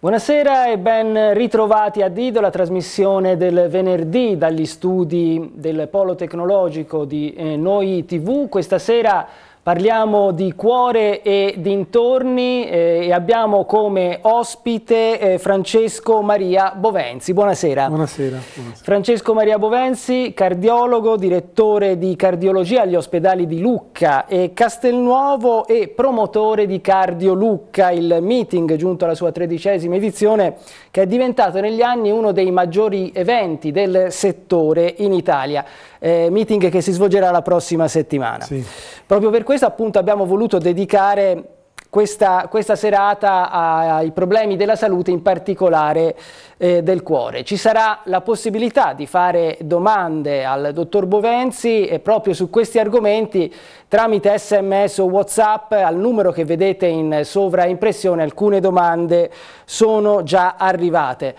Buonasera e ben ritrovati a Dido, la trasmissione del venerdì dagli studi del Polo Tecnologico di eh, Noi TV. Questa sera Parliamo di cuore e dintorni eh, e abbiamo come ospite eh, Francesco Maria Bovenzi. Buonasera. Buonasera, buonasera. Francesco Maria Bovenzi, cardiologo, direttore di cardiologia agli ospedali di Lucca e Castelnuovo e promotore di Cardio Lucca, il meeting giunto alla sua tredicesima edizione che è diventato negli anni uno dei maggiori eventi del settore in Italia eh, meeting che si svolgerà la prossima settimana. Sì. Proprio per questo appunto abbiamo voluto dedicare questa, questa, serata ai problemi della salute, in particolare eh, del cuore. Ci sarà la possibilità di fare domande al dottor Bovenzi eh, proprio su questi argomenti tramite sms o whatsapp al numero che vedete in sovraimpressione. Alcune domande sono già arrivate.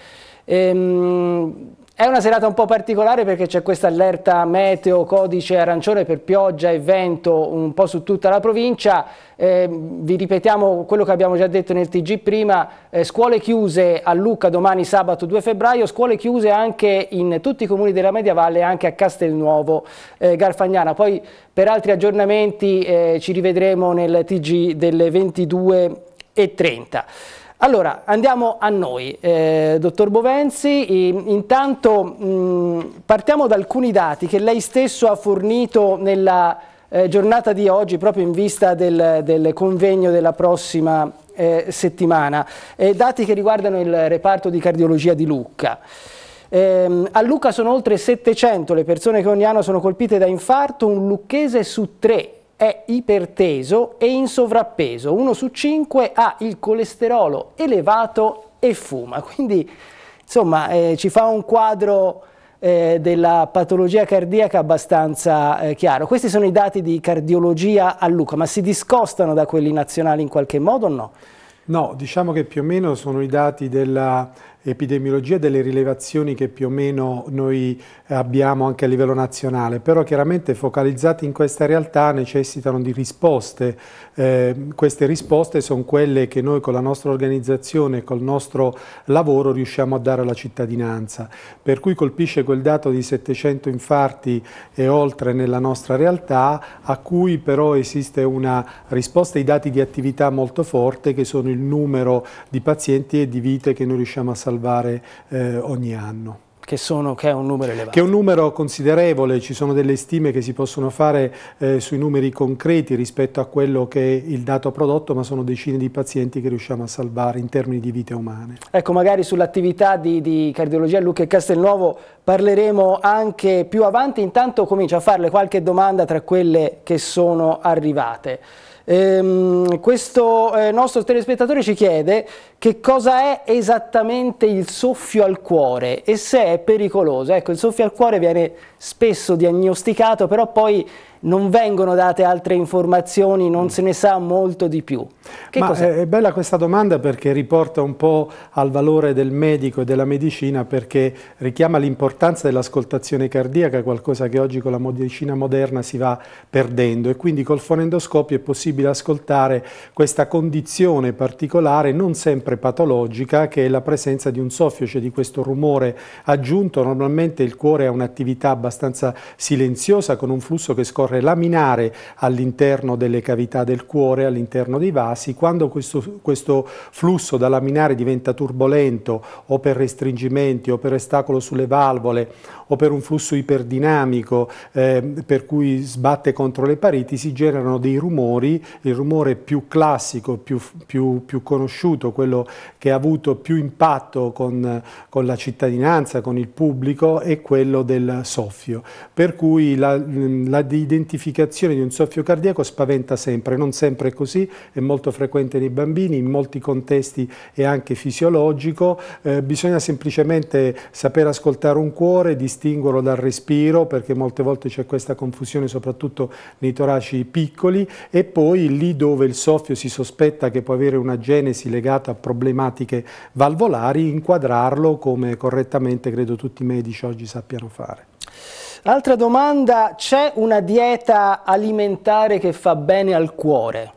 Ehm, è una serata un po' particolare perché c'è questa allerta meteo, codice arancione per pioggia e vento un po' su tutta la provincia. Eh, vi ripetiamo quello che abbiamo già detto nel TG prima, eh, scuole chiuse a Lucca domani sabato 2 febbraio, scuole chiuse anche in tutti i comuni della Media Valle, anche a Castelnuovo eh, Garfagnana. Poi per altri aggiornamenti eh, ci rivedremo nel TG delle 22 e 30. Allora, andiamo a noi, eh, dottor Bovenzi, intanto mh, mm, partiamo da alcuni dati che lei stesso ha fornito nella eh, giornata di oggi, proprio in vista del, del convegno della prossima eh, settimana, eh, dati che riguardano il reparto di cardiologia di Lucca. Ehm, a Lucca sono oltre 700 le persone che ogni anno sono colpite da infarto, un lucchese su tre è iperteso e in sovrappeso, uno su cinque ha il colesterolo elevato e fuma. Quindi insomma eh, ci fa un quadro eh, della patologia cardiaca abbastanza eh, chiaro. Questi sono i dati di cardiologia a Luca, ma si discostano da quelli nazionali in qualche modo o no? No, diciamo che più o meno sono i dati della epidemiologia delle rilevazioni che più o meno noi abbiamo anche a livello nazionale, però chiaramente focalizzati in questa realtà necessitano di risposte Ehm, queste risposte sono quelle che noi con la nostra organizzazione, col nostro lavoro riusciamo a dare alla cittadinanza. Per cui colpisce quel dato di 700 infarti e oltre nella nostra realtà, a cui però esiste una risposta ai dati di attività molto forte che sono il numero di pazienti e di vite che noi riusciamo a salvare eh, ogni anno che, sono, che, è un numero elevato. Che è un numero considerevole, ci sono delle stime che si possono fare eh, sui numeri concreti rispetto a quello che è il dato prodotto, ma sono decine di pazienti che riusciamo a salvare in termini di vite umane. Ecco, magari sull'attività di, di cardiologia Luca e Castelnuovo parleremo anche più avanti, intanto comincio a farle qualche domanda tra quelle che sono arrivate. Ehm, questo eh, nostro telespettatore ci chiede che cosa è esattamente il soffio al cuore e se è pericoloso. Ecco, il soffio al cuore viene spesso diagnosticato, però poi non vengono date altre informazioni, non se ne sa molto di più. Che Ma è, eh, è bella questa domanda perché riporta un po' al valore del medico e della medicina perché richiama l'importanza dell'ascoltazione cardiaca, qualcosa che oggi con la medicina moderna si va perdendo e quindi col fonendoscopio è possibile ascoltare questa condizione particolare non sempre patologica che è la presenza di un soffio, cioè di questo rumore aggiunto. Normalmente il cuore ha un'attività abbastanza silenziosa con un flusso che scorre scorre laminare all'interno delle cavità del cuore, all'interno dei vasi. Quando questo, questo flusso da laminare diventa turbolento o per restringimenti o per ostacolo sulle valvole o per un flusso iperdinamico eh, per cui sbatte contro le pareti, si generano dei rumori, il rumore più classico, più, più, più conosciuto, quello che ha avuto più impatto con, con la cittadinanza, con il pubblico, è quello del soffio. Per cui la, la, l'identificazione di un soffio cardiaco spaventa sempre, non sempre è così, è molto frequente nei bambini, in molti contesti è anche fisiologico, eh, bisogna semplicemente saper ascoltare un cuore, distinguerlo dal respiro perché molte volte c'è questa confusione soprattutto nei toraci piccoli e poi lì dove il soffio si sospetta che può avere una genesi legata a problematiche valvolari, inquadrarlo come correttamente credo tutti i medici oggi sappiano fare. Altra domanda, c'è una dieta alimentare che fa bene al cuore?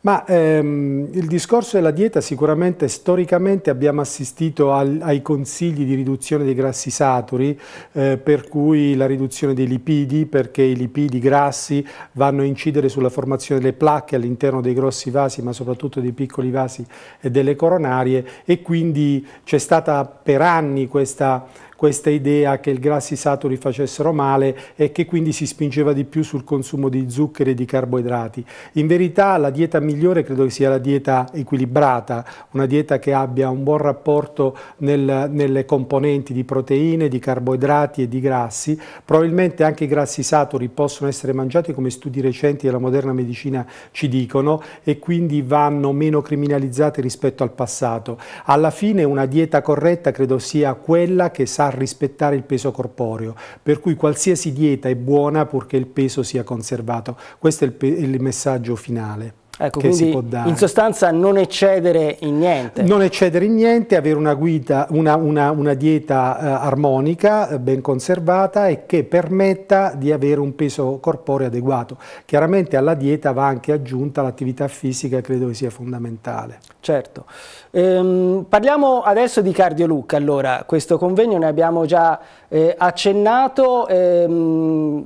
Ma ehm, il discorso della dieta sicuramente storicamente abbiamo assistito al, ai consigli di riduzione dei grassi saturi, eh, per cui la riduzione dei lipidi, perché i lipidi grassi vanno a incidere sulla formazione delle placche all'interno dei grossi vasi, ma soprattutto dei piccoli vasi e delle coronarie e quindi c'è stata per anni questa questa idea che i grassi saturi facessero male e che quindi si spingeva di più sul consumo di zuccheri e di carboidrati. In verità la dieta migliore credo sia la dieta equilibrata, una dieta che abbia un buon rapporto nel, nelle componenti di proteine, di carboidrati e di grassi. Probabilmente anche i grassi saturi possono essere mangiati come studi recenti della moderna medicina ci dicono e quindi vanno meno criminalizzati rispetto al passato. Alla fine una dieta corretta credo sia quella che sa rispettare il peso corporeo, per cui qualsiasi dieta è buona purché il peso sia conservato. Questo è il, il messaggio finale. Ecco, che si può dare. In sostanza non eccedere in niente. Non eccedere in niente, avere una, guida, una, una, una dieta eh, armonica, eh, ben conservata e che permetta di avere un peso corporeo adeguato. Chiaramente alla dieta va anche aggiunta l'attività fisica, credo che sia fondamentale. Certo. Ehm, parliamo adesso di cardioluc, allora, questo convegno ne abbiamo già eh, accennato. Ehm,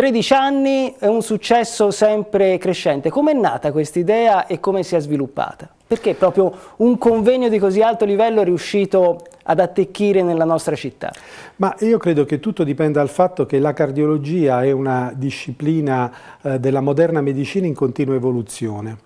13 anni è un successo sempre crescente. Com'è nata questa idea e come si è sviluppata? Perché proprio un convegno di così alto livello è riuscito ad attecchire nella nostra città? Ma io credo che tutto dipenda dal fatto che la cardiologia è una disciplina eh, della moderna medicina in continua evoluzione.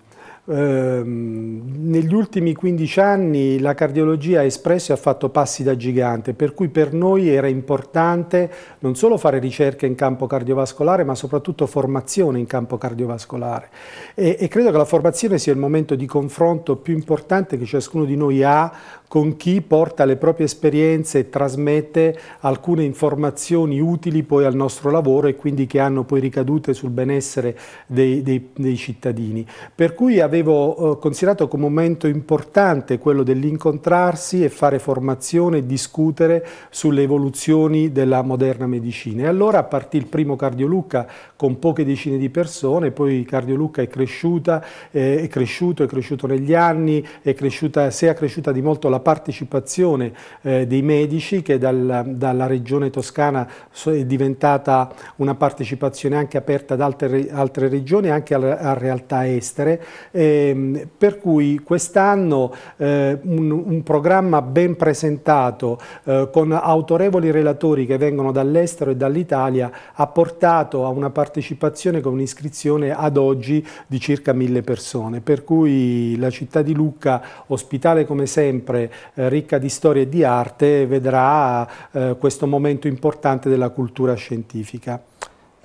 Ehm, negli ultimi 15 anni la cardiologia ha espresso e ha fatto passi da gigante, per cui per noi era importante non solo fare ricerca in campo cardiovascolare, ma soprattutto formazione in campo cardiovascolare. E, e credo che la formazione sia il momento di confronto più importante che ciascuno di noi ha con chi porta le proprie esperienze e trasmette alcune informazioni utili poi al nostro lavoro e quindi che hanno poi ricadute sul benessere dei, dei, dei cittadini. Per cui avevo eh, considerato come un momento importante quello dell'incontrarsi e fare formazione e discutere sulle evoluzioni della moderna medicina. E allora partì il primo Cardiolucca con poche decine di persone, poi Cardiolucca è cresciuta, eh, è cresciuto, è cresciuto negli anni, è cresciuta, si è cresciuta di molto la partecipazione eh, dei medici che dal, dalla regione toscana è diventata una partecipazione anche aperta ad altre, altre regioni, anche a, a realtà estere, eh, per cui quest'anno eh, un, un, programma ben presentato eh, con autorevoli relatori che vengono dall'estero e dall'Italia ha portato a una partecipazione con un'iscrizione ad oggi di circa mille persone, per cui la città di Lucca, ospitale come sempre eh, ricca di storia e di arte vedrà eh, questo momento importante della cultura scientifica.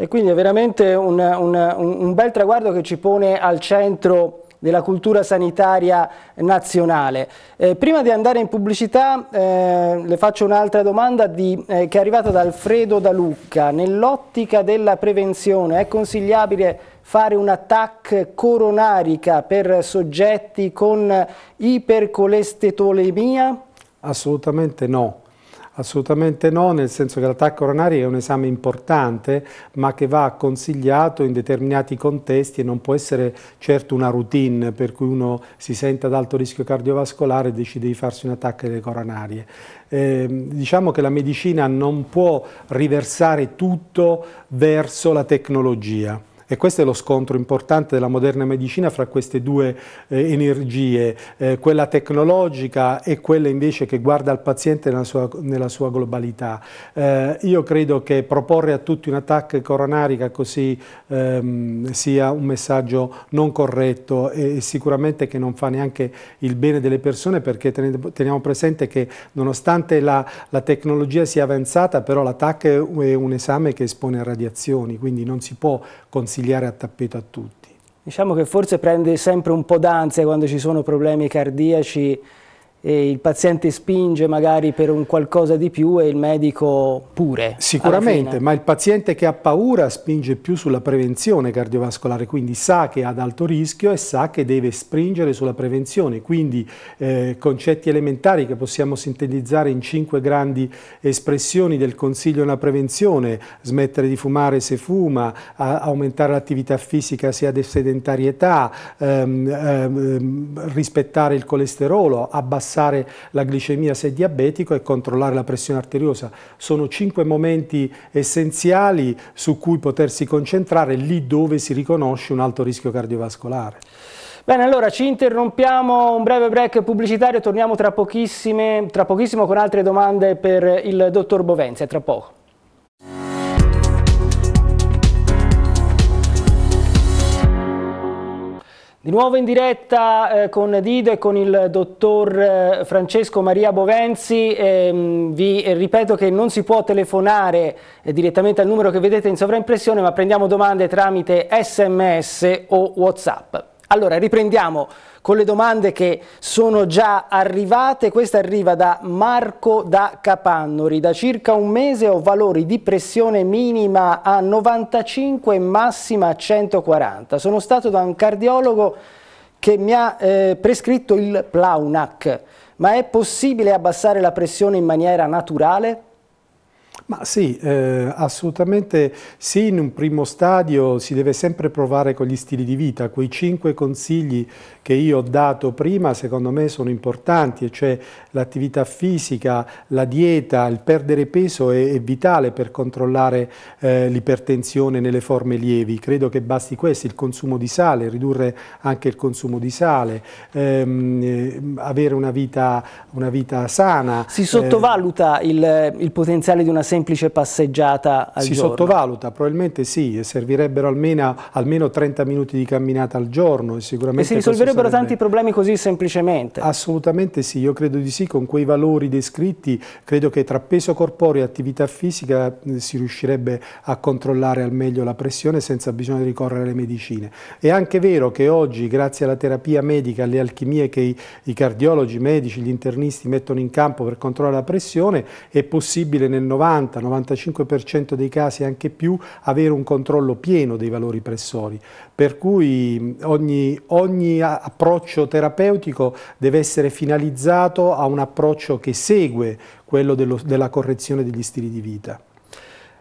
E quindi è veramente un, un, un bel traguardo che ci pone al centro della cultura sanitaria nazionale. Eh, prima di andare in pubblicità eh, le faccio un'altra domanda di, eh, che è arrivata da Alfredo Da Lucca. Nell'ottica della prevenzione è consigliabile fare una TAC coronarica per soggetti con ipercolestetolemia? Assolutamente no. Assolutamente no, nel senso che l'attacco coronario è un esame importante, ma che va consigliato in determinati contesti e non può essere certo una routine per cui uno si sente ad alto rischio cardiovascolare e decide di farsi un attacco alle coronarie. Eh, diciamo che la medicina non può riversare tutto verso la tecnologia. E questo è lo scontro importante della moderna medicina fra queste due eh, energie, eh, quella tecnologica e quella invece che guarda al paziente nella sua, nella sua globalità. Eh, io credo che proporre a tutti un un'attacca coronarica così ehm, sia un messaggio non corretto e, e, sicuramente che non fa neanche il bene delle persone perché teniamo presente che nonostante la, la tecnologia sia avanzata, però l'attacco è un esame che espone a radiazioni, quindi non si può considerare consigliare a tappeto a tutti? Diciamo che forse prende sempre un po' d'ansia quando ci sono problemi cardiaci e il paziente spinge magari per un qualcosa di più e il medico pure. Sicuramente, ma il paziente che ha paura spinge più sulla prevenzione cardiovascolare, quindi sa che è ad alto rischio e sa che deve spingere sulla prevenzione, quindi eh, concetti elementari che possiamo sintetizzare in cinque grandi espressioni del consiglio alla prevenzione, smettere di fumare se fuma, aumentare l'attività fisica se ha sedentarietà, ehm, ehm, ehm, rispettare il colesterolo, abbassare abbassare la glicemia se diabetico e controllare la pressione arteriosa. Sono cinque momenti essenziali su cui potersi concentrare lì dove si riconosce un alto rischio cardiovascolare. Bene, allora ci interrompiamo un breve break pubblicitario, torniamo tra, tra pochissimo con altre domande per il dottor Bovenzi, tra poco. Di nuovo in diretta eh, con Dido e con il dottor eh, Francesco Maria Bovenzi, ehm, vi eh, ripeto che non si può telefonare eh, direttamente al numero che vedete in sovraimpressione ma prendiamo domande tramite sms o whatsapp. Allora riprendiamo con le domande che sono già arrivate. Questa arriva da Marco da Capannori. Da circa un mese ho valori di pressione minima a 95 e massima a 140. Sono stato da un cardiologo che mi ha eh, prescritto il Plaunac. Ma è possibile abbassare la pressione in maniera naturale? Ma sì, eh, assolutamente sì, in un primo stadio si deve sempre provare con gli stili di vita, quei cinque consigli che io ho dato prima secondo me sono importanti, e cioè l'attività fisica, la dieta, il perdere peso è, è vitale per controllare eh, l'ipertensione nelle forme lievi. Credo che basti questo, il consumo di sale, ridurre anche il consumo di sale, ehm, eh, avere una vita, una vita, sana. Si eh. sottovaluta eh, il, il, potenziale di una semplice passeggiata al si giorno? Si sottovaluta, probabilmente sì, servirebbero almeno, almeno 30 minuti di camminata al giorno. E sicuramente e si risolverebbe sarebbe... tanti problemi così semplicemente. Assolutamente sì, io credo di sì, con quei valori descritti credo che tra peso corporeo e attività fisica eh, si riuscirebbe a controllare al meglio la pressione senza bisogno di ricorrere alle medicine. È anche vero che oggi grazie alla terapia medica, alle alchimie che i, i cardiologi, i medici, gli internisti mettono in campo per controllare la pressione è possibile nel 90-95% dei casi anche più avere un controllo pieno dei valori pressori per cui ogni, ogni approccio terapeutico deve essere finalizzato a un approccio che segue quello dello, della correzione degli stili di vita.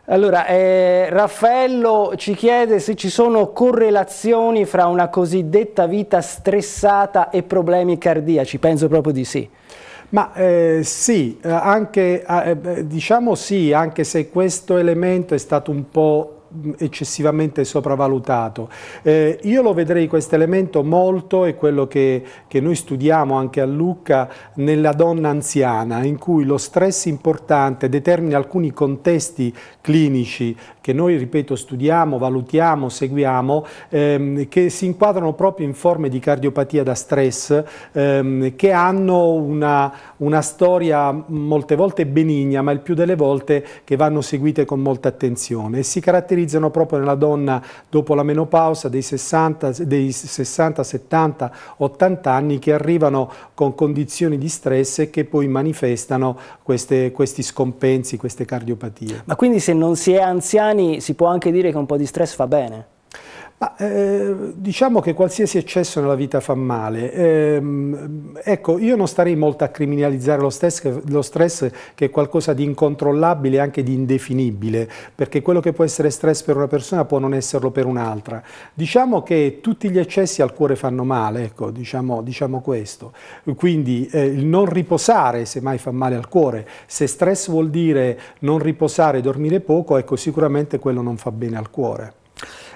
Allora, eh, Raffaello ci chiede se ci sono correlazioni fra una cosiddetta vita stressata e problemi cardiaci, penso proprio di sì. Ma eh, sì, eh, anche, eh, eh, diciamo sì, anche se questo elemento è stato un po' eccessivamente sopravvalutato. Eh, io lo vedrei questo elemento molto, è quello che, che, noi studiamo anche a Lucca, nella donna anziana, in cui lo stress importante determina alcuni contesti clinici che noi, ripeto, studiamo, valutiamo, seguiamo, ehm, che si inquadrano proprio in forme di cardiopatia da stress, ehm, che hanno una, una storia molte volte benigna, ma il più delle volte che vanno seguite con molta attenzione e si caratterizzano caratterizzano proprio nella donna dopo la menopausa dei 60, dei 60 70, 80 anni che arrivano con condizioni di stress e che poi manifestano queste, questi scompensi, queste cardiopatie. Ma quindi se non si è anziani si può anche dire che un po' di stress fa bene? Ma, eh, diciamo che qualsiasi eccesso nella vita fa male. Eh, ecco, io non starei molto a criminalizzare lo stress, lo stress, che è qualcosa di incontrollabile e anche di indefinibile, perché quello che può essere stress per una persona può non esserlo per un'altra. Diciamo che tutti gli eccessi al cuore fanno male, ecco, diciamo, diciamo questo. Quindi eh, il non riposare semmai fa male al cuore. Se stress vuol dire non riposare e dormire poco, ecco, sicuramente quello non fa bene al cuore.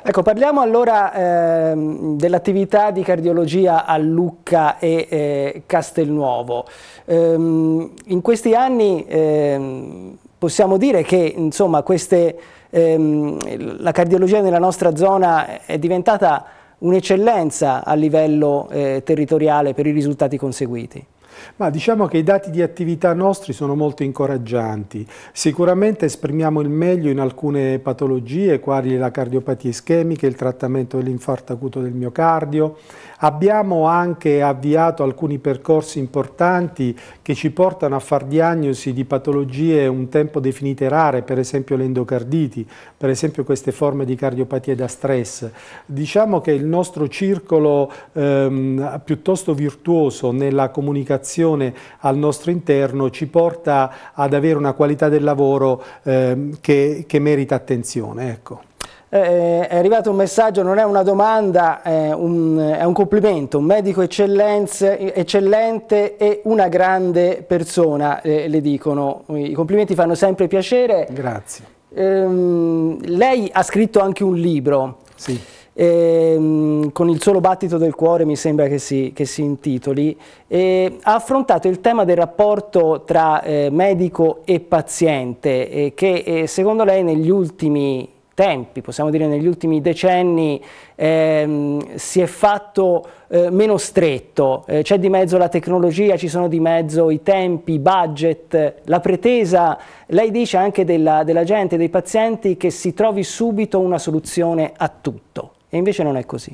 Ecco, parliamo allora eh, dell'attività di cardiologia a Lucca e eh, Castelnuovo. Ehm, in questi anni eh, possiamo dire che insomma, queste, ehm, la cardiologia nella nostra zona è diventata un'eccellenza a livello eh, territoriale per i risultati conseguiti. Ma diciamo che i dati di attività nostri sono molto incoraggianti. Sicuramente esprimiamo il meglio in alcune patologie, quali la cardiopatia ischemica, il trattamento dell'infarto acuto del miocardio. Abbiamo anche avviato alcuni percorsi importanti che ci portano a far diagnosi di patologie un tempo definite rare, per esempio l'endocarditi, per esempio queste forme di cardiopatia da stress. Diciamo che il nostro circolo ehm, piuttosto virtuoso nella comunicazione educazione al nostro interno ci porta ad avere una qualità del lavoro eh, che, che, merita attenzione. Ecco. Eh, eh, è arrivato un messaggio, non è una domanda, è un, è un complimento, un medico eccellente e una grande persona, eh, le dicono. I complimenti fanno sempre piacere. Grazie. Eh, lei ha scritto anche un libro. Sì ehm, con il solo battito del cuore mi sembra che si, che si intitoli, eh, ha affrontato il tema del rapporto tra eh, medico e paziente eh, che secondo lei negli ultimi tempi, possiamo dire negli ultimi decenni, ehm, si è fatto eh, meno stretto, eh, c'è di mezzo la tecnologia, ci sono di mezzo i tempi, i budget, la pretesa, lei dice anche della, della gente, dei pazienti, che si trovi subito una soluzione a tutto. E invece non è così.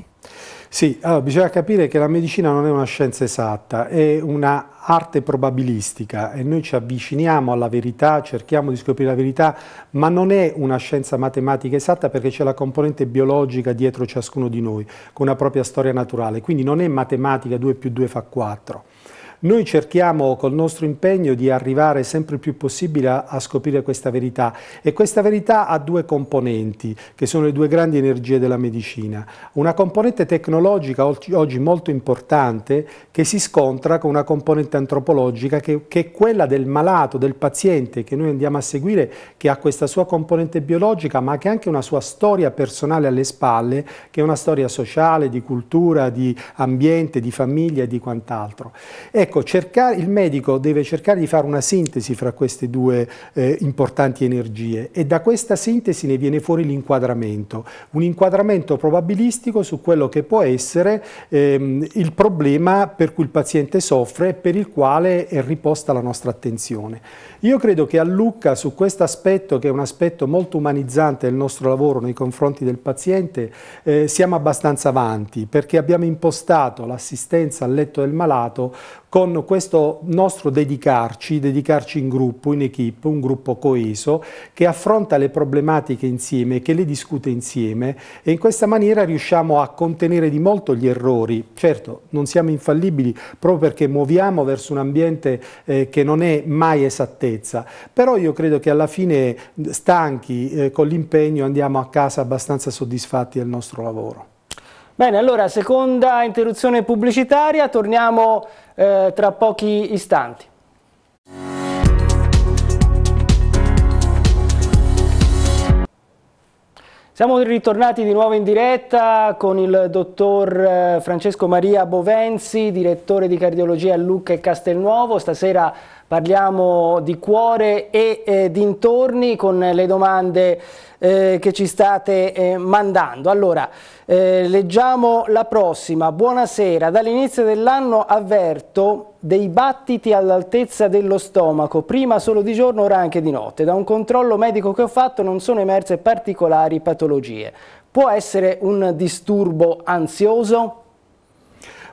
Sì, allora, bisogna capire che la medicina non è una scienza esatta, è un'arte probabilistica e noi ci avviciniamo alla verità, cerchiamo di scoprire la verità, ma non è una scienza matematica esatta perché c'è la componente biologica dietro ciascuno di noi, con una propria storia naturale, quindi non è matematica 2 più 2 fa 4. Noi cerchiamo col nostro impegno di arrivare sempre più possibile a, a scoprire questa verità e questa verità ha due componenti che sono le due grandi energie della medicina. Una componente tecnologica oggi molto importante che si scontra con una componente antropologica che, che è quella del malato, del paziente che noi andiamo a seguire, che ha questa sua componente biologica ma che ha anche una sua storia personale alle spalle, che è una storia sociale, di cultura, di ambiente, di famiglia e di quant'altro. Ecco, Ecco, cercare, il medico deve cercare di fare una sintesi fra queste due eh, importanti energie e da questa sintesi ne viene fuori l'inquadramento, un inquadramento probabilistico su quello che può essere ehm, il problema per cui il paziente soffre e per il quale è riposta la nostra attenzione. Io credo che a Lucca su questo aspetto, che è un aspetto molto umanizzante del nostro lavoro nei confronti del paziente, eh, siamo abbastanza avanti perché abbiamo impostato l'assistenza al letto del malato con questo nostro dedicarci, dedicarci in gruppo, in equip, un gruppo coeso che affronta le problematiche insieme, che le discute insieme e in questa maniera riusciamo a contenere di molto gli errori. Certo, non siamo infallibili proprio perché muoviamo verso un ambiente eh, che non è mai esattezza, però io credo che alla fine stanchi eh, con l'impegno andiamo a casa abbastanza soddisfatti del nostro lavoro. Bene, allora seconda interruzione pubblicitaria, torniamo eh, tra pochi istanti. Siamo ritornati di nuovo in diretta con il dottor eh, Francesco Maria Bovenzi, direttore di cardiologia a Lucca e Castelnuovo. Stasera parliamo di cuore e eh, dintorni con le domande eh, che ci state eh, mandando. Allora, eh, leggiamo la prossima. Buonasera, dall'inizio dell'anno avverto dei battiti all'altezza dello stomaco, prima solo di giorno, ora anche di notte. Da un controllo medico che ho fatto non sono emerse particolari patologie. Può essere un disturbo ansioso?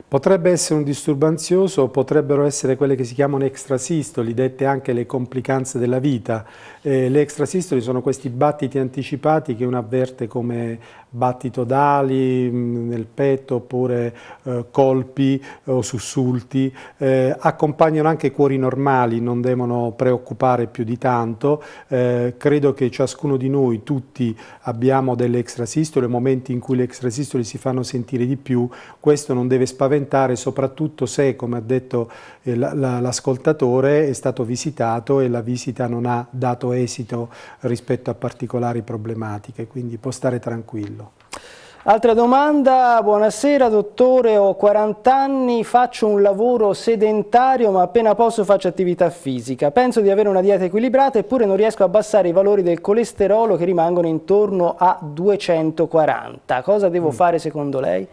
Potrebbe essere un disturbo ansioso, potrebbero essere quelle che si chiamano extrasistoli, dette anche le complicanze della vita, eh, le extrasistoli sono questi battiti anticipati che uno avverte come battito d'ali mm, nel petto oppure eh, colpi o sussulti, eh, accompagnano anche cuori normali, non devono preoccupare più di tanto, eh, credo che ciascuno di noi tutti abbiamo delle extrasistole, momenti in cui le extrasistoli si fanno sentire di più, questo non deve spaventare soprattutto se, come ha detto eh, l'ascoltatore, è stato visitato e la visita non ha dato esito rispetto a particolari problematiche, quindi può stare tranquillo. Altra domanda, buonasera dottore, ho 40 anni, faccio un lavoro sedentario ma appena posso faccio attività fisica. Penso di avere una dieta equilibrata eppure non riesco a abbassare i valori del colesterolo che rimangono intorno a 240. Cosa devo mm. fare secondo lei?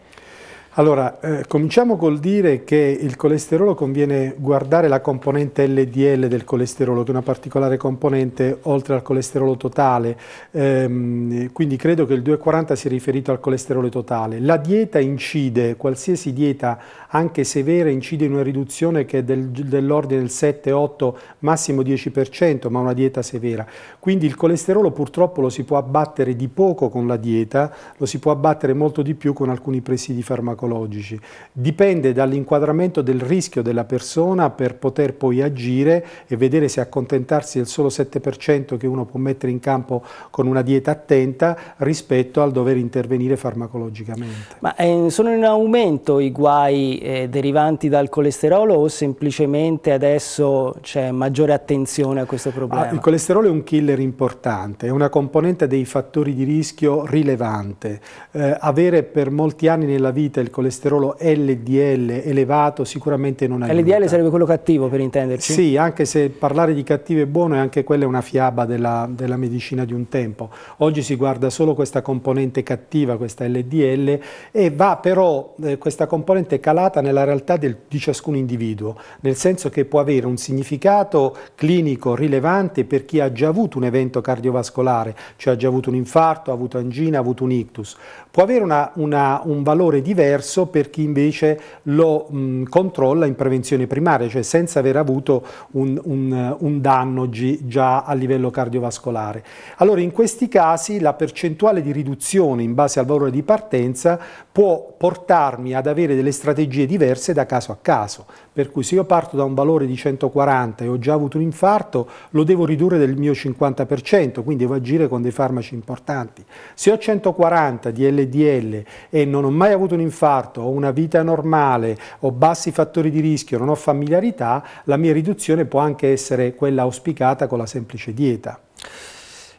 Allora, eh, cominciamo col dire che il colesterolo conviene guardare la componente LDL del colesterolo, che è una particolare componente oltre al colesterolo totale, ehm, quindi credo che il 240 sia riferito al colesterolo totale. La dieta incide, qualsiasi dieta, anche severa, incide in una riduzione che è del, dell'ordine del 7, 8, massimo 10%, ma una dieta severa. Quindi il colesterolo purtroppo lo si può abbattere di poco con la dieta, lo si può abbattere molto di più con alcuni presidi farmacologici farmacologici. Dipende dall'inquadramento del rischio della persona per poter poi agire e vedere se accontentarsi del solo 7% che uno può mettere in campo con una dieta attenta rispetto al dover intervenire farmacologicamente. Ma eh, sono in aumento i guai eh, derivanti dal colesterolo o semplicemente adesso c'è maggiore attenzione a questo ah, problema? Ah, il colesterolo è un killer importante, è una componente dei fattori di rischio rilevante. Eh, avere per molti anni nella vita il colesterolo LDL elevato sicuramente non aiuta. LDL sarebbe quello cattivo per intenderci? Sì, anche se parlare di cattivo e buono è anche quella una fiaba della, della medicina di un tempo. Oggi si guarda solo questa componente cattiva, questa LDL, e va però eh, questa componente calata nella realtà del, di ciascun individuo, nel senso che può avere un significato clinico rilevante per chi ha già avuto un evento cardiovascolare, cioè ha già avuto un infarto, ha avuto angina, ha avuto un ictus. Può avere una, una, un valore diverso diverso per chi invece lo mh, controlla in prevenzione primaria, cioè senza aver avuto un, un, un danno già a livello cardiovascolare. Allora in questi casi la percentuale di riduzione in base al valore di partenza può portarmi ad avere delle strategie diverse da caso a caso per cui se io parto da un valore di 140 e ho già avuto un infarto, lo devo ridurre del mio 50%, quindi devo agire con dei farmaci importanti. Se ho 140 di LDL e non ho mai avuto un infarto, ho una vita normale, ho bassi fattori di rischio, non ho familiarità, la mia riduzione può anche essere quella auspicata con la semplice dieta.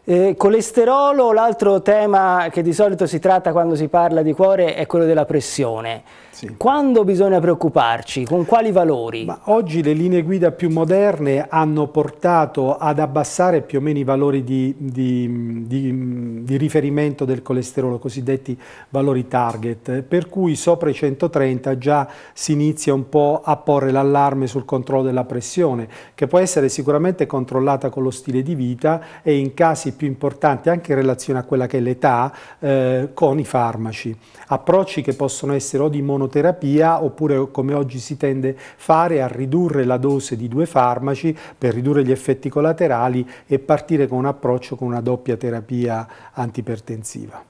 Eh, colesterolo, l'altro tema che di solito si tratta quando si parla di cuore è quello della pressione. Sì. Quando bisogna preoccuparci? Con quali valori? Ma oggi le linee guida più moderne hanno portato ad abbassare più o meno i valori di, di, di, di riferimento del colesterolo, cosiddetti valori target, per cui sopra i 130 già si inizia un po' a porre l'allarme sul controllo della pressione, che può essere sicuramente controllata con lo stile di vita e in casi più importanti, anche in relazione a quella che è l'età, eh, con i farmaci. Approcci che possono essere o di monoterapia, monoterapia oppure come oggi si tende a fare a ridurre la dose di due farmaci per ridurre gli effetti collaterali e partire con un approccio con una doppia terapia antipertensiva.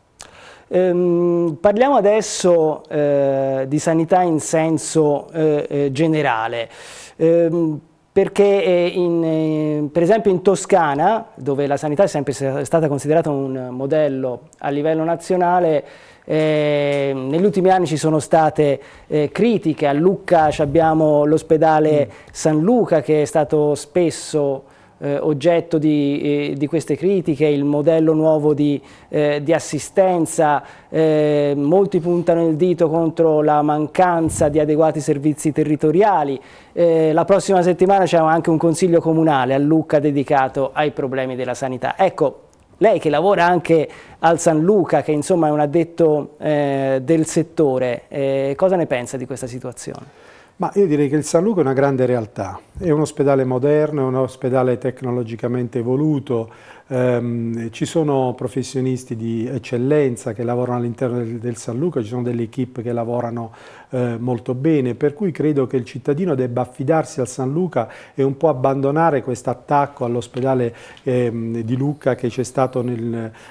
Ehm, parliamo adesso eh, di sanità in senso eh, eh generale. Ehm, perché eh, in, eh, per esempio in Toscana, dove la sanità è sempre stata considerata un modello a livello nazionale, eh, negli ultimi anni ci sono state eh, critiche, a Lucca abbiamo l'ospedale mm. San Luca che è stato spesso eh, oggetto di, eh, di, queste critiche, il modello nuovo di, eh, di assistenza, ehm, molti puntano il dito contro la mancanza di adeguati servizi territoriali. Eh, la prossima settimana c'è anche un consiglio comunale a Lucca dedicato ai problemi della sanità. Ecco, lei che lavora anche al San Luca, che insomma è un addetto eh, del settore, eh, cosa ne pensa di questa situazione? Ma io direi che il San Luca è una grande realtà, è un ospedale moderno, è un ospedale tecnologicamente evoluto, Um, ci sono professionisti di eccellenza che lavorano all'interno del, del, San Luca, ci sono delle equip che lavorano eh, molto bene, per cui credo che il cittadino debba affidarsi al San Luca e un po' abbandonare questo attacco all'ospedale ehm, di Lucca che c'è stato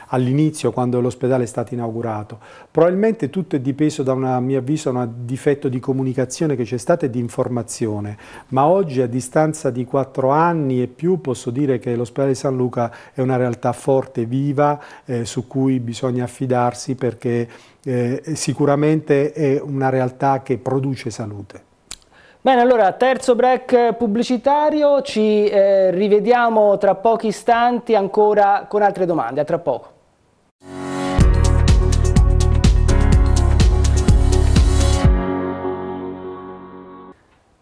all'inizio quando l'ospedale è stato inaugurato. Probabilmente tutto è dipeso da una, a mio avviso, da un difetto di comunicazione che c'è stato e di informazione, ma oggi a distanza di quattro anni e più posso dire che l'ospedale di San Luca è una una realtà forte, viva, eh, su cui bisogna affidarsi perché eh, sicuramente è una realtà che produce salute. Bene, allora, terzo break pubblicitario, ci eh, rivediamo tra pochi istanti ancora con altre domande, a tra poco.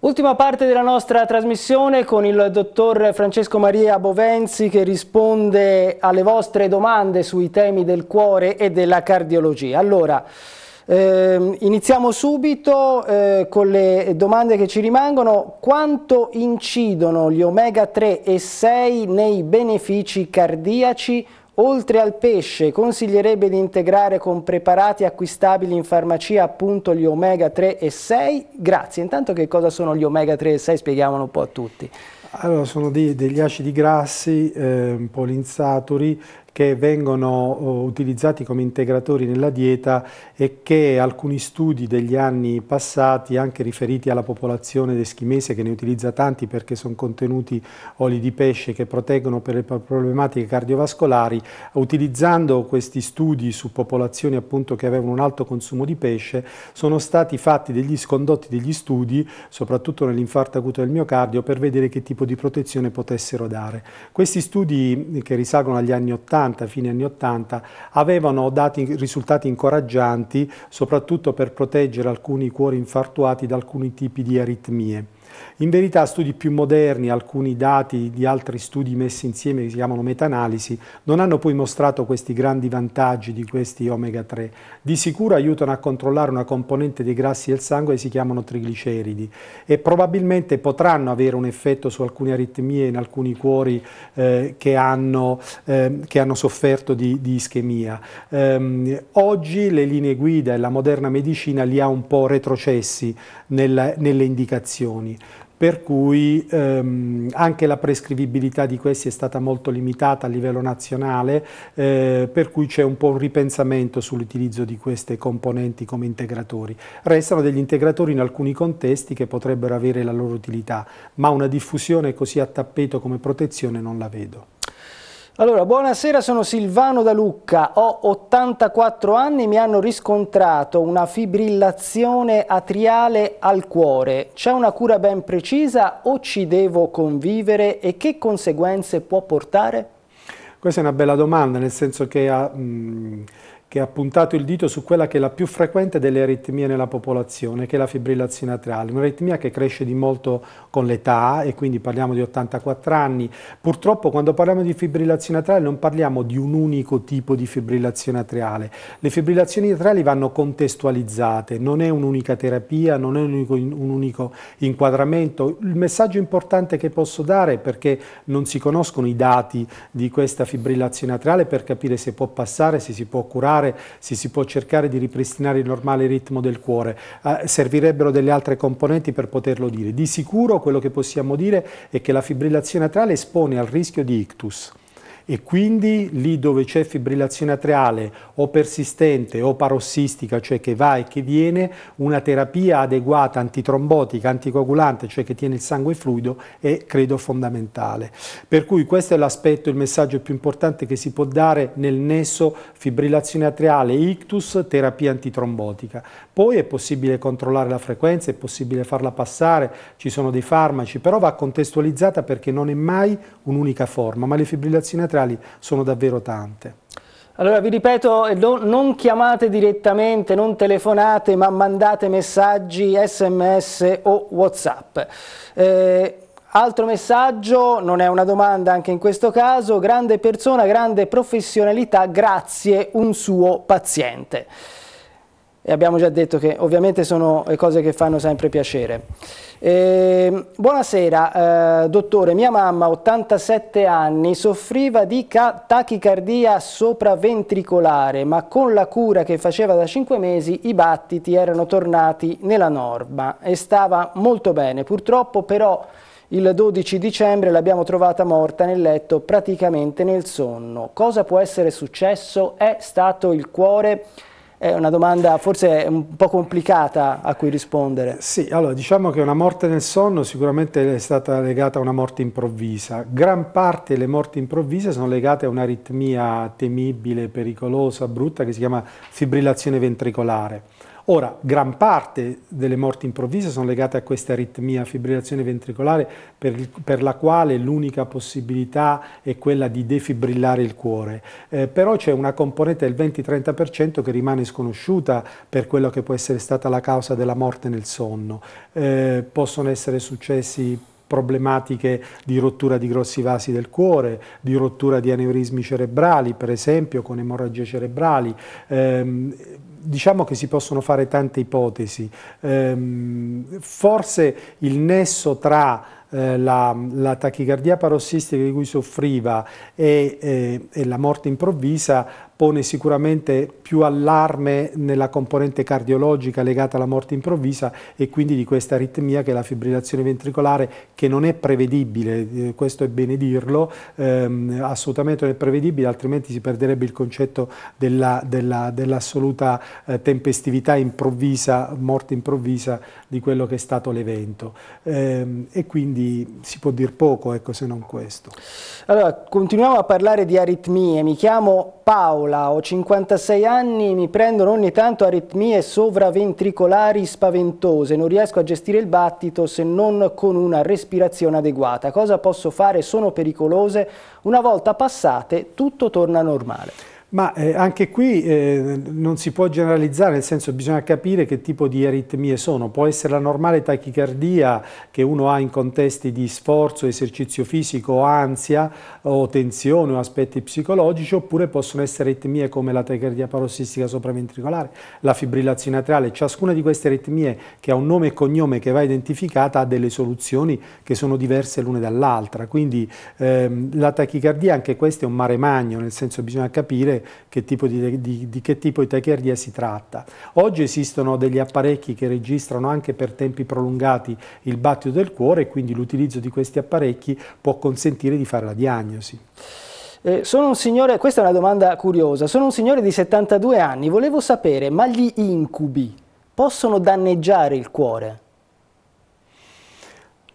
Ultima parte della nostra trasmissione con il dottor Francesco Maria Bovenzi che risponde alle vostre domande sui temi del cuore e della cardiologia. Allora, eh, iniziamo subito eh, con le domande che ci rimangono. Quanto incidono gli omega 3 e 6 nei benefici cardiaci? Oltre al pesce, consiglierebbe di integrare con preparati acquistabili in farmacia appunto gli omega 3 e 6. Grazie. Intanto che cosa sono gli omega 3 e 6? Spieghiamolo un po' a tutti. Allora, sono dei, degli acidi grassi eh, polinsaturi che vengono eh, utilizzati come integratori nella dieta e che alcuni studi degli anni passati, anche riferiti alla popolazione deschimese che ne utilizza tanti perché sono contenuti oli di pesce che proteggono per le problematiche cardiovascolari, utilizzando questi studi su popolazioni appunto che avevano un alto consumo di pesce, sono stati fatti degli scondotti degli studi, soprattutto nell'infarto acuto del miocardio, per vedere che tipo di protezione potessero dare. Questi studi che risalgono agli anni 80 70, fine anni 80, avevano dato risultati incoraggianti soprattutto per proteggere alcuni cuori infartuati da alcuni tipi di aritmie. In verità studi più moderni, alcuni dati di altri studi messi insieme che si chiamano meta-analisi, non hanno poi mostrato questi grandi vantaggi di questi omega 3. Di sicuro aiutano a controllare una componente dei grassi del sangue che si chiamano trigliceridi e probabilmente potranno avere un effetto su alcune aritmie in alcuni cuori eh, che, hanno, eh, che, hanno, sofferto di, di ischemia. Ehm, oggi le linee guida e la moderna medicina li ha un po' retrocessi nella, nelle indicazioni per cui ehm, anche la prescrivibilità di questi è stata molto limitata a livello nazionale, eh, per cui c'è un po' un ripensamento sull'utilizzo di queste componenti come integratori. Restano degli integratori in alcuni contesti che potrebbero avere la loro utilità, ma una diffusione così a tappeto come protezione non la vedo. Allora, buonasera, sono Silvano da Lucca, ho 84 anni, mi hanno riscontrato una fibrillazione atriale al cuore. C'è una cura ben precisa o ci devo convivere e che conseguenze può portare? Questa è una bella domanda, nel senso che ha, mh, mm, che ha puntato il dito su quella che è la più frequente delle aritmie nella popolazione, che è la fibrillazione atriale, un'aritmia che cresce di molto con l'età e quindi parliamo di 84 anni. Purtroppo quando parliamo di fibrillazione atriale non parliamo di un unico tipo di fibrillazione atriale. Le fibrillazioni atriali vanno contestualizzate, non è un'unica terapia, non è un unico, un unico inquadramento. Il messaggio importante che posso dare, perché non si conoscono i dati di questa fibrillazione atriale per capire se può passare, se si può curare, fare, se si può cercare di ripristinare il normale ritmo del cuore. Eh, servirebbero delle altre componenti per poterlo dire. Di sicuro quello che possiamo dire è che la fibrillazione atrale espone al rischio di ictus e quindi lì dove c'è fibrillazione atriale o persistente o parossistica, cioè che va e che viene, una terapia adeguata antitrombotica, anticoagulante, cioè che tiene il sangue fluido, è credo fondamentale. Per cui questo è l'aspetto, il messaggio più importante che si può dare nel nesso fibrillazione atriale, ictus, terapia antitrombotica. Poi è possibile controllare la frequenza, è possibile farla passare, ci sono dei farmaci, però va contestualizzata perché non è mai un'unica forma, ma le fibrillazioni atriali teatrali sono davvero tante. Allora vi ripeto, non chiamate direttamente, non telefonate, ma mandate messaggi, sms o whatsapp. Eh, Altro messaggio, non è una domanda anche in questo caso, grande persona, grande professionalità, grazie un suo paziente e abbiamo già detto che ovviamente sono cose che fanno sempre piacere. E, ehm, buonasera, eh, dottore, mia mamma, 87 anni, soffriva di tachicardia sopraventricolare, ma con la cura che faceva da 5 mesi i battiti erano tornati nella norma e stava molto bene. Purtroppo però il 12 dicembre l'abbiamo trovata morta nel letto praticamente nel sonno. Cosa può essere successo? È stato il cuore? È una domanda forse un po' complicata a cui rispondere. Sì, allora diciamo che una morte nel sonno sicuramente è stata legata a una morte improvvisa. Gran parte delle morti improvvise sono legate a un'aritmia temibile, pericolosa, brutta che si chiama fibrillazione ventricolare. Ora, gran parte delle morti improvvise sono legate a questa aritmia, fibrillazione ventricolare, per, il, per la quale l'unica possibilità è quella di defibrillare il cuore. Eh, però c'è una componente del 20-30% che rimane sconosciuta per quello che può essere stata la causa della morte nel sonno. Eh, possono essere successi problematiche di rottura di grossi vasi del cuore, di rottura di aneurismi cerebrali, per esempio con emorragie cerebrali. Eh, Diciamo che si possono fare tante ipotesi, ehm, forse il nesso tra eh, la, la, tachicardia parossistica di cui soffriva e, e, eh, e la morte improvvisa pone sicuramente più allarme nella componente cardiologica legata alla morte improvvisa e quindi di questa aritmia che è la fibrillazione ventricolare che non è prevedibile, eh, questo è bene dirlo, ehm, assolutamente non è prevedibile, altrimenti si perderebbe il concetto dell'assoluta eh, tempestività improvvisa, morte improvvisa di quello che è stato l'evento. Ehm, e quindi si può dire poco ecco, se non questo. Allora, continuiamo a parlare di aritmie, mi chiamo Paola Paola, ho 56 anni, mi prendono ogni tanto aritmie sovraventricolari spaventose, non riesco a gestire il battito se non con una respirazione adeguata. Cosa posso fare? Sono pericolose? Una volta passate tutto torna normale. Ma eh, anche qui eh, non si può generalizzare, nel senso bisogna capire che tipo di aritmie sono. Può essere la normale tachicardia che uno ha in contesti di sforzo, esercizio fisico, ansia o tensione o aspetti psicologici, oppure possono essere aritmie come la tachicardia parossistica sopraventricolare, la fibrillazione atriale. Ciascuna di queste aritmie che ha un nome e cognome che va identificata ha delle soluzioni che sono diverse l'una dall'altra. Quindi ehm, la tachicardia, anche questa è un mare magno, nel senso bisogna capire capire che di, di, di, che tipo di tachicardia si tratta. Oggi esistono degli apparecchi che registrano anche per tempi prolungati il battito del cuore e quindi l'utilizzo di questi apparecchi può consentire di fare la diagnosi. Eh, sono un signore, questa è una domanda curiosa, sono un signore di 72 anni, volevo sapere, ma gli incubi possono danneggiare il cuore?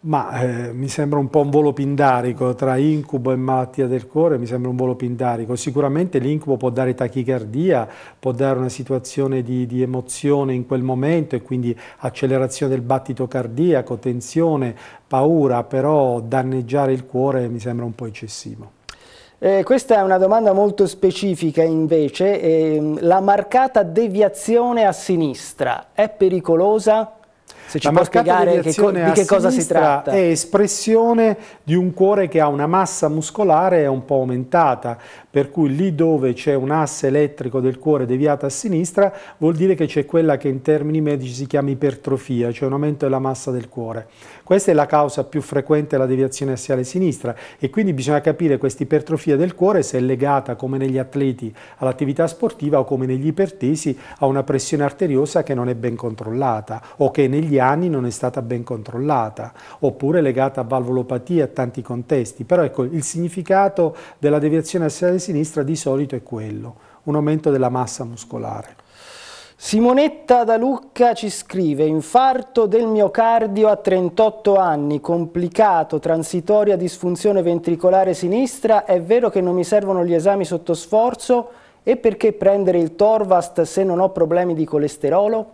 Ma eh, mi sembra un po' un volo pindarico, tra incubo e malattia del cuore mi sembra un volo pindarico. Sicuramente l'incubo può dare tachicardia, può dare una situazione di, di, emozione in quel momento e quindi accelerazione del battito cardiaco, tensione, paura, però danneggiare il cuore mi sembra un po' eccessivo. Eh, questa è una domanda molto specifica invece, eh, la marcata deviazione a sinistra è pericolosa? Se ci la può spiegare che co di che cosa si tratta. È espressione di un cuore che ha una massa muscolare un po' aumentata, per cui lì dove c'è un asse elettrico del cuore deviato a sinistra vuol dire che c'è quella che in termini medici si chiama ipertrofia, cioè un aumento della massa del cuore. Questa è la causa più frequente della deviazione assiale sinistra e quindi bisogna capire questa ipertrofia del cuore se è legata, come negli atleti, all'attività sportiva o come negli ipertesi a una pressione arteriosa che non è ben controllata o che negli anni non è stata ben controllata, oppure legata a valvolopatia, a tanti contesti. Però ecco, il significato della deviazione assiale sinistra di solito è quello, un aumento della massa muscolare. Simonetta da Lucca ci scrive infarto del miocardio a 38 anni, complicato, transitoria disfunzione ventricolare sinistra, è vero che non mi servono gli esami sotto sforzo e perché prendere il Torvast se non ho problemi di colesterolo?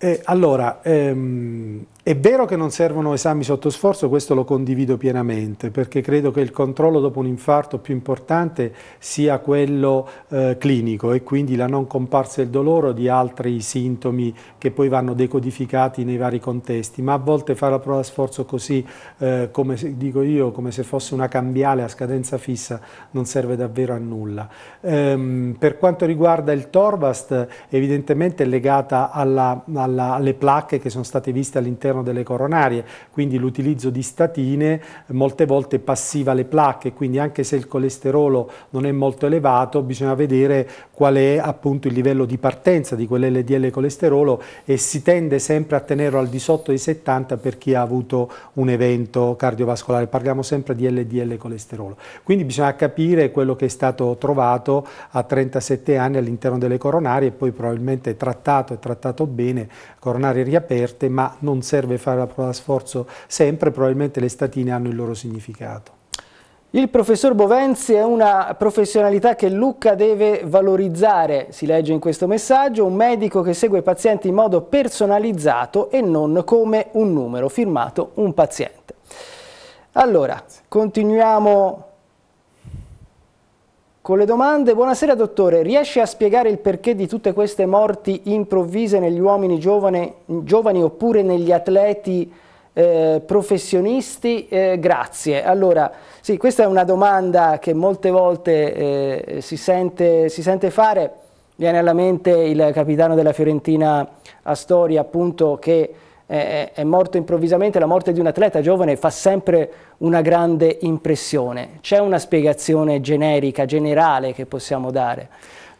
Eh, allora, ehm, è vero che non servono esami sotto sforzo, questo lo condivido pienamente, perché credo che il controllo dopo un infarto più importante sia quello eh, clinico e quindi la non comparsa del dolore o di altri sintomi che poi vanno decodificati nei vari contesti, ma a volte fare la prova a sforzo così, eh, come dico io, come se fosse una cambiale a scadenza fissa, non serve davvero a nulla. Ehm, per quanto riguarda il Torvast, evidentemente è legata alla, alla, alle placche che sono state viste all'interno all'interno delle coronarie, quindi l'utilizzo di statine molte volte passiva le placche, quindi anche se il colesterolo non è molto elevato bisogna vedere qual è appunto il livello di partenza di quell'LDL colesterolo e si tende sempre a tenerlo al di sotto dei 70 per chi ha avuto un evento cardiovascolare, parliamo sempre di LDL colesterolo. Quindi bisogna capire quello che è stato trovato a 37 anni all'interno delle coronarie e poi probabilmente trattato e trattato bene, coronarie riaperte, ma non serve serve fare la prova sforzo sempre, probabilmente le statine hanno il loro significato. Il professor Bovenzi è una professionalità che Lucca deve valorizzare, si legge in questo messaggio, un medico che segue i pazienti in modo personalizzato e non come un numero, firmato un paziente. Allora, continuiamo con le domande. Buonasera dottore, riesce a spiegare il perché di tutte queste morti improvvise negli uomini giovane, giovani oppure negli atleti eh, professionisti? Eh, grazie. Allora, sì, questa è una domanda che molte volte eh, si, sente, si, sente, fare. Viene alla mente il capitano della Fiorentina Astoria, appunto, che è, è morto improvvisamente, la morte di un atleta giovane fa sempre una grande impressione. C'è una spiegazione generica, generale che possiamo dare?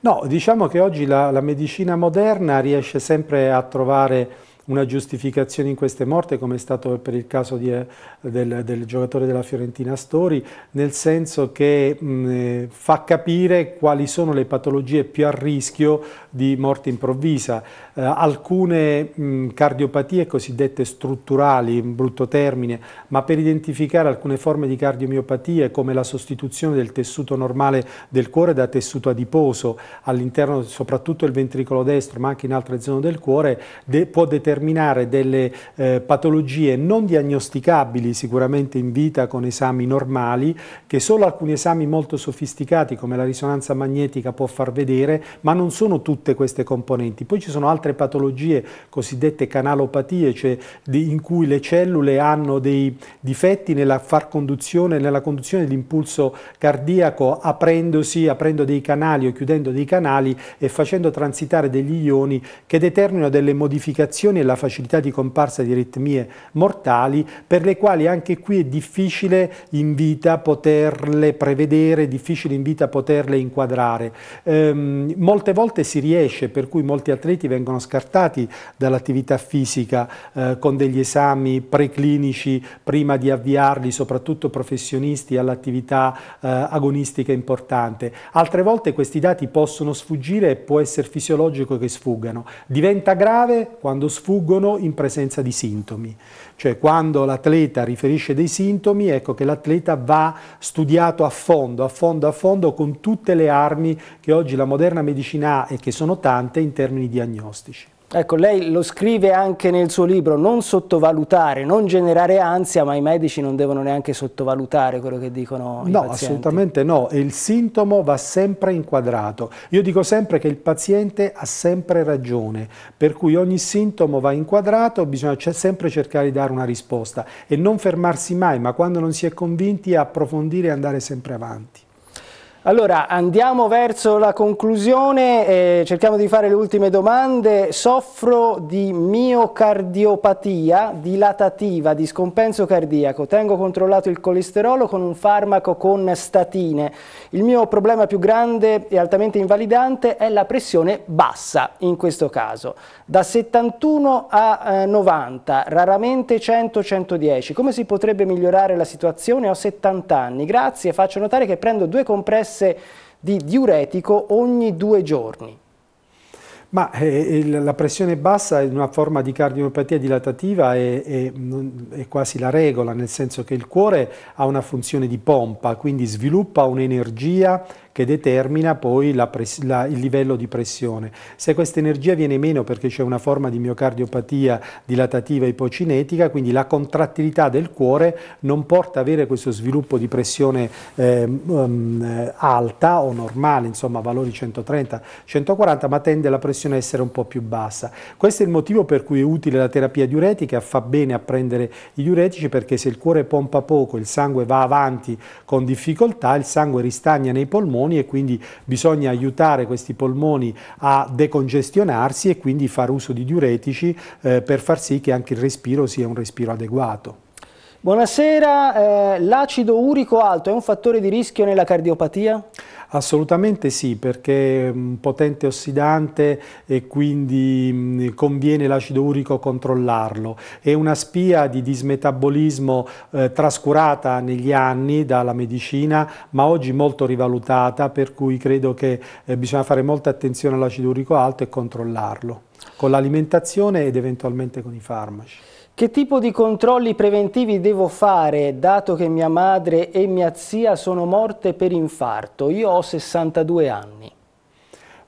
No, diciamo che oggi la, la, medicina moderna riesce sempre a trovare una giustificazione in queste morte, come è stato per il caso di, eh, del, del, giocatore della Fiorentina Stori, nel senso che mh, eh, fa capire quali sono le patologie più a rischio di morte improvvisa, eh, alcune mh, cardiopatie cosiddette strutturali, un brutto termine, ma per identificare alcune forme di cardiomiopatie come la sostituzione del tessuto normale del cuore da tessuto adiposo all'interno soprattutto del ventricolo destro ma anche in altre zone del cuore de può determinare delle eh, patologie non diagnosticabili sicuramente in vita con esami normali che solo alcuni esami molto sofisticati come la risonanza magnetica può far vedere ma non sono tutte tutte queste componenti. Poi ci sono altre patologie cosiddette canalopatie, cioè in cui le cellule hanno dei difetti nella, conduzione, nella conduzione dell'impulso cardiaco aprendosi, aprendo dei canali o chiudendo dei canali e facendo transitare degli ioni che determinano delle modificazioni e la facilità di comparsa di ritmie mortali per le quali anche qui è difficile in vita poterle prevedere, difficile in vita poterle inquadrare. Ehm, molte volte si riesce, per cui molti atleti vengono scartati dall'attività fisica eh, con degli esami preclinici prima di avviarli, soprattutto professionisti, all'attività eh, agonistica importante. Altre volte questi dati possono sfuggire e può essere fisiologico che sfuggano. Diventa grave quando sfuggono in presenza di sintomi cioè quando l'atleta riferisce dei sintomi, ecco che l'atleta va studiato a fondo, a fondo, a fondo, con tutte le armi che oggi la moderna medicina ha e che sono tante in termini diagnostici. Ecco, lei lo scrive anche nel suo libro, non sottovalutare, non generare ansia, ma i medici non devono neanche sottovalutare quello che dicono no, No, assolutamente no, il sintomo va sempre inquadrato. Io dico sempre che il paziente ha sempre ragione, per cui ogni sintomo va inquadrato, bisogna sempre cercare di dare una risposta e non fermarsi mai, ma quando non si è convinti approfondire e andare sempre avanti. Allora, andiamo verso la conclusione, eh, cerchiamo di fare le ultime domande. Soffro di miocardiopatia dilatativa, di scompenso cardiaco. Tengo controllato il colesterolo con un farmaco con statine. Il mio problema più grande e altamente invalidante è la pressione bassa, in questo caso. Da 71 a eh, 90, raramente 100-110. Come si potrebbe migliorare la situazione? Ho 70 anni. Grazie, faccio notare che prendo due compresse congesse di diuretico ogni due giorni. Ma eh, la pressione bassa in una forma di cardiopatia dilatativa è, è, è, quasi la regola, nel senso che il cuore ha una funzione di pompa, quindi sviluppa un'energia che determina poi la la, il livello di pressione. Se questa energia viene meno perché c'è una forma di miocardiopatia dilatativa ipocinetica, quindi la contrattilità del cuore non porta ad avere questo sviluppo di pressione eh, um, alta o normale, insomma valori 130-140, ma tende la pressione a essere un po' più bassa. Questo è il motivo per cui è utile la terapia diuretica, fa bene a prendere i diuretici perché se il cuore pompa poco, il sangue va avanti con difficoltà, il sangue ristagna nei polmoni, polmoni e quindi bisogna aiutare questi polmoni a decongestionarsi e quindi fare uso di diuretici eh, per far sì che anche il respiro sia un respiro adeguato. Buonasera, eh, l'acido urico alto è un fattore di rischio nella cardiopatia? Assolutamente sì, perché è un potente ossidante e quindi conviene l'acido urico controllarlo. È una spia di dismetabolismo eh, trascurata negli anni dalla medicina, ma oggi molto rivalutata, per cui credo che eh, bisogna fare molta attenzione all'acido urico alto e controllarlo con l'alimentazione ed eventualmente con i farmaci. Che tipo di controlli preventivi devo fare dato che mia madre e mia zia sono morte per infarto? Io ho 62 anni.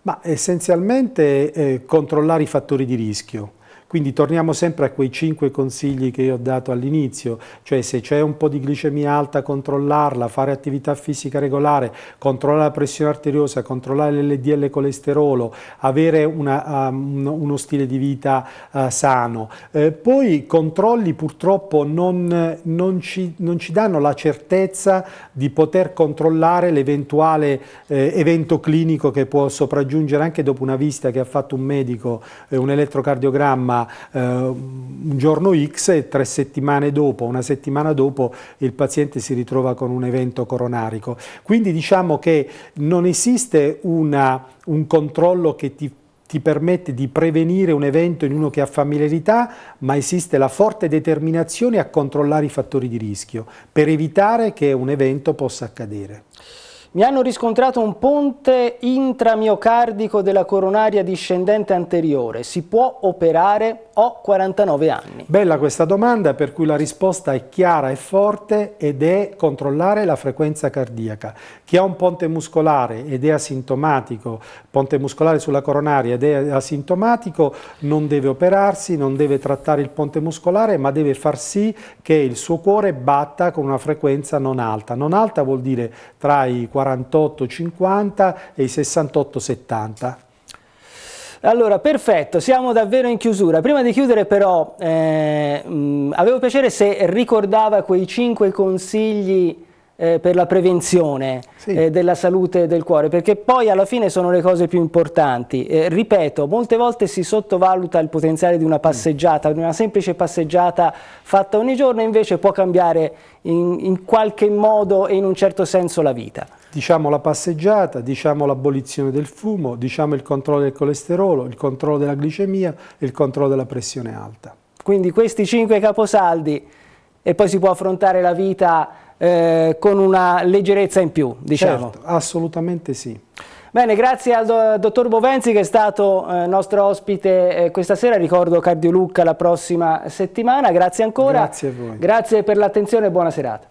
Ma essenzialmente eh, controllare i fattori di rischio. Quindi torniamo sempre a quei cinque consigli che io ho dato all'inizio, cioè se c'è un po' di glicemia alta controllarla, fare attività fisica regolare, controllare la pressione arteriosa, controllare l'LDL colesterolo, avere una, um, uno stile di vita uh, sano. Eh, poi controlli purtroppo non, non, ci, non, ci, danno la certezza di poter controllare l'eventuale eh, evento clinico che può sopraggiungere anche dopo una visita che ha fatto un medico, eh, un elettrocardiogramma eh, un giorno X e tre settimane dopo, una settimana dopo, il paziente si ritrova con un evento coronarico. Quindi diciamo che non esiste una, un controllo che ti ti permette di prevenire un evento in uno che ha familiarità, ma esiste la forte determinazione a controllare i fattori di rischio per evitare che un evento possa accadere. Mi hanno riscontrato un ponte intramiocardico della coronaria discendente anteriore. Si può operare? Ho 49 anni. Bella questa domanda per cui la risposta è chiara e forte ed è controllare la frequenza cardiaca. Chi ha un ponte muscolare ed è asintomatico, ponte muscolare sulla coronaria ed è asintomatico, non deve operarsi, non deve trattare il ponte muscolare, ma deve far sì che il suo cuore batta con una frequenza non alta. Non alta vuol dire tra i 40 48-50 e i 68-70. Allora, perfetto, siamo davvero in chiusura. Prima di chiudere però, eh, mm, avevo piacere se ricordava quei cinque consigli eh, per la prevenzione sì. eh, della salute del cuore, perché poi alla fine sono le cose più importanti. Eh, ripeto, molte volte si sottovaluta il potenziale di una mm. passeggiata, mm. di una semplice passeggiata fatta ogni giorno, invece può cambiare in, in qualche modo e in un certo senso la vita. Diciamo la passeggiata, diciamo l'abolizione del fumo, diciamo il controllo del colesterolo, il controllo della glicemia e il controllo della pressione alta. Quindi questi cinque caposaldi e poi si può affrontare la vita eh, con una leggerezza in più, diciamo. Certo, assolutamente sì. Bene, grazie al dottor Bovenzi che è stato eh, nostro ospite eh, questa sera, ricordo Cardiolucca la prossima settimana, grazie ancora. Grazie a voi. Grazie per l'attenzione e buona serata.